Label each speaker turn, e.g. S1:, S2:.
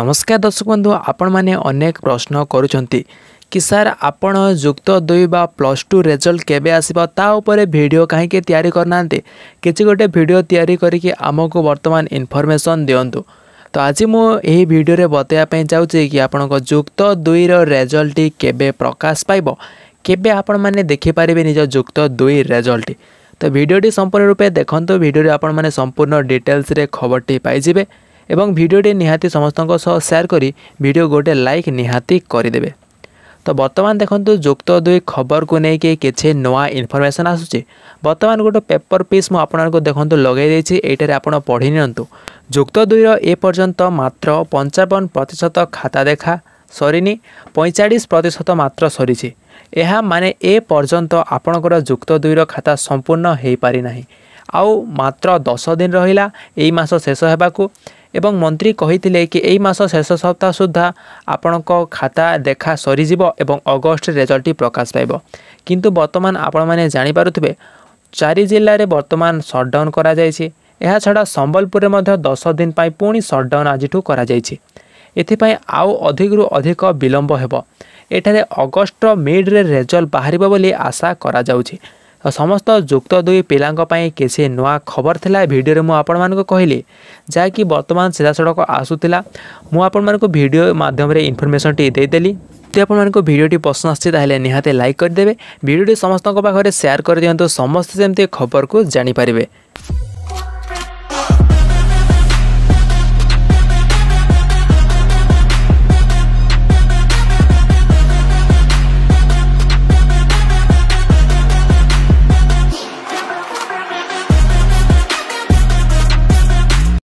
S1: নমস্কার দর্শক বন্ধু আপনার অনেক প্রশ্ন করছেন কি স্যার আপনার যুক্ত দুই বা প্লস টু রেজল্ট কেবে আসব তা উপরে ভিডিও কাহিকি তৈরি করে না কিছু গোটে ভিডিও তৈরি করি আমি বর্তমান ইনফরমেসন দিও তো আজ মু এই ভিডিওরে বতাইয়া চাউছি কি আপনার যুক্ত দুইর রেজল্টটি কেবে প্রকাশ পাইব কেবে আপনার দেখিপারে নিজ যুক্ত দুই রেজল্টটি তো ভিডিওটি সম্পূর্ণ রূপে দেখুন ভিডিওরে আপনার সম্পূর্ণ ডিটেলসরে খবরটি পাইবে এবং ভিডিওটি নিহাতি সমস্ত সেয়ার করে ভিডিও গোটে লাইক নিহাতি করিদেবে তো বর্তমান দেখন্তু যুক্ত দুই খবরকু নেইকি কিছু নূয়া ইনফরমেশন আসুচি বর্তমান গোটে পেপর পিস মু আপনার দেখন্তু লগাই দিয়েছি এইটারে আপনার পড়ি নিয়ন্তু যুক্ত দুইর এ পর্যন্ত মাত্র পঞ্চাবন প্রতিশত খাতা দেখা সরিনি পঁয়চাশ প্রতিশত মাত্র সরিছে ଏହା ମାନେ ଏ ପର୍ଯ୍ୟନ୍ତ ଆପଣଙ୍କର ଯୁକ୍ତ ଦୁଇର ଖାତା ସମ୍ପୂର୍ଣ୍ଣ ହୋଇପାରିନାହିଁ ଆଉ ମାତ୍ର ଦଶ ଦିନ ରହିଲା ଏଇ ମାସ ଶେଷ ହେବାକୁ ଏବଂ ମନ୍ତ୍ରୀ କହିଥିଲେ କି ଏହି ମାସ ଶେଷ ସପ୍ତାହ ସୁଦ୍ଧା ଆପଣଙ୍କ ଖାତା ଦେଖା ସରିଯିବ ଏବଂ ଅଗଷ୍ଟ ରେଜଲ୍ଟଟି ପ୍ରକାଶ ପାଇବ କିନ୍ତୁ ବର୍ତ୍ତମାନ ଆପଣମାନେ ଜାଣିପାରୁଥିବେ ଚାରି ଜିଲ୍ଲାରେ ବର୍ତ୍ତମାନ ସଟ୍ଡାଉନ୍ କରାଯାଇଛି ଏହାଛଡ଼ା ସମ୍ବଲପୁରରେ ମଧ୍ୟ ଦଶ ଦିନ ପାଇଁ ପୁଣି ସଟ୍ଡାଉନ୍ ଆଜିଠୁ କରାଯାଇଛି ଏଥିପାଇଁ ଆଉ ଅଧିକରୁ ଅଧିକ ବିଳମ୍ବ ହେବ ଏଠାରେ ଅଗଷ୍ଟ ମିଡ଼୍ରେ ରେଜଲ୍ଟ ବାହାରିବ ବୋଲି ଆଶା କରାଯାଉଛି ସମସ୍ତ ଯୁକ୍ତ ଦୁଇ ପିଲାଙ୍କ ପାଇଁ କିଛି ନୂଆ ଖବର ଥିଲା ଭିଡ଼ିଓରେ ମୁଁ ଆପଣମାନଙ୍କୁ କହିଲି ଯାହାକି ବର୍ତ୍ତମାନ ସିଧାସଳଖ ଆସୁଥିଲା ମୁଁ ଆପଣମାନଙ୍କୁ ଭିଡ଼ିଓ ମାଧ୍ୟମରେ ଇନଫର୍ମେସନ୍ଟି ଦେଇଦେଲି ଯଦି ଆପଣମାନଙ୍କୁ ଭିଡ଼ିଓଟି ପସନ୍ଦ ଆସିଛି ତାହେଲେ ନିହାତି ଲାଇକ୍ କରିଦେବେ ଭିଡ଼ିଓଟି ସମସ୍ତଙ୍କ ପାଖରେ ସେୟାର କରିଦିଅନ୍ତୁ ସମସ୍ତେ ଯେମିତି ଖବରକୁ ଜାଣିପାରିବେ